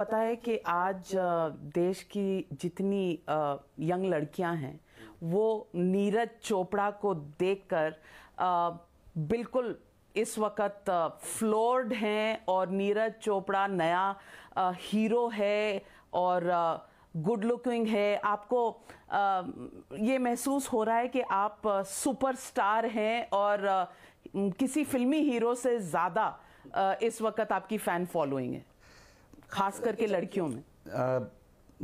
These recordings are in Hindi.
पता है कि आज देश की जितनी यंग लड़कियां हैं वो नीरज चोपड़ा को देखकर बिल्कुल इस वक्त फ्लोर्ड हैं और नीरज चोपड़ा नया हीरो है और गुड लुकिंग है आपको ये महसूस हो रहा है कि आप सुपरस्टार हैं और किसी फिल्मी हीरो से ज़्यादा इस वक्त आपकी फ़ैन फॉलोइंग है खास करके लड़कियों में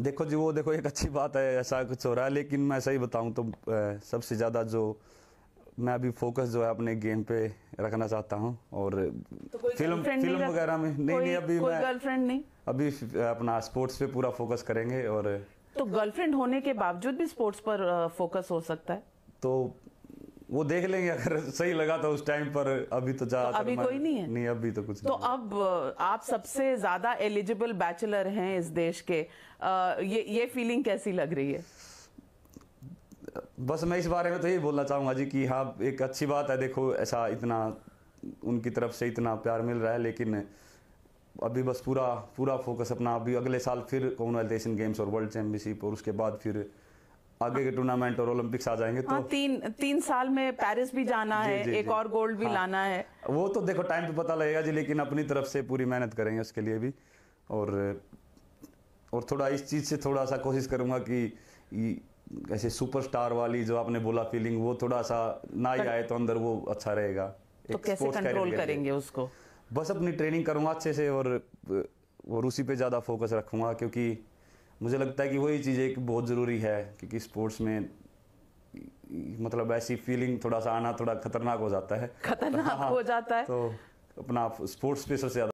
देखो जी वो देखो एक अच्छी बात है ऐसा कुछ हो रहा है लेकिन मैं सही बताऊं तो सबसे ज़्यादा जो मैं अभी फोकस जो है अपने गेम पे रखना चाहता हूँ और तो फिल्म फिल्म वगैरह में नहीं नहीं अभी मैं गर्लफ्रेंड नहीं अभी अपना स्पोर्ट्स पे पूरा फोकस करेंगे और तो गर्लफ्रेंड होने के बावजूद भी स्पोर्ट्स पर फोकस हो सकता है तो वो देख लेंगे अगर सही लगा तो उस टाइम पर अभी तो ज्यादा तो अभी कोई नहीं है नहीं अभी तो कुछ तो नहीं। अब आप सबसे ज्यादा एलिजिबल बैचलर हैं इस देश के आ, ये ये फीलिंग कैसी लग रही है बस मैं इस बारे में तो यही बोलना चाहूंगा जी कि हाँ एक अच्छी बात है देखो ऐसा इतना उनकी तरफ से इतना प्यार मिल रहा है लेकिन अभी बस पूरा पूरा फोकस अपना अभी अगले साल फिर कॉमनवेल्थ एशियन गेम्स और वर्ल्ड चैंपियनशिप और उसके बाद फिर आगे के टूर्नामेंट और ओलंपिक्स आ जाएंगे तो हाँ, तीन तीन साल में पेरिस भी जाना जी, है जी, एक जी, और गोल्ड भी हाँ, लाना है वो तो देखो टाइम पे पता लगेगा जी लेकिन अपनी तरफ से पूरी मेहनत करेंगे उसके लिए भी और और थोड़ा इस चीज़ से थोड़ा सा कोशिश करूंगा कि ऐसे सुपरस्टार वाली जो आपने बोला फीलिंग वो थोड़ा सा ना ही आए तो अंदर वो अच्छा रहेगा तो करेंगे उसको बस अपनी ट्रेनिंग करूंगा अच्छे से और उसी पे ज़्यादा फोकस रखूंगा क्योंकि मुझे लगता है कि वही चीज़ एक बहुत ज़रूरी है क्योंकि स्पोर्ट्स में मतलब ऐसी फीलिंग थोड़ा सा आना थोड़ा खतरनाक हो जाता है खतरनाक हाँ, हो जाता है तो अपना स्पोर्ट्स पे सबसे ज़्यादा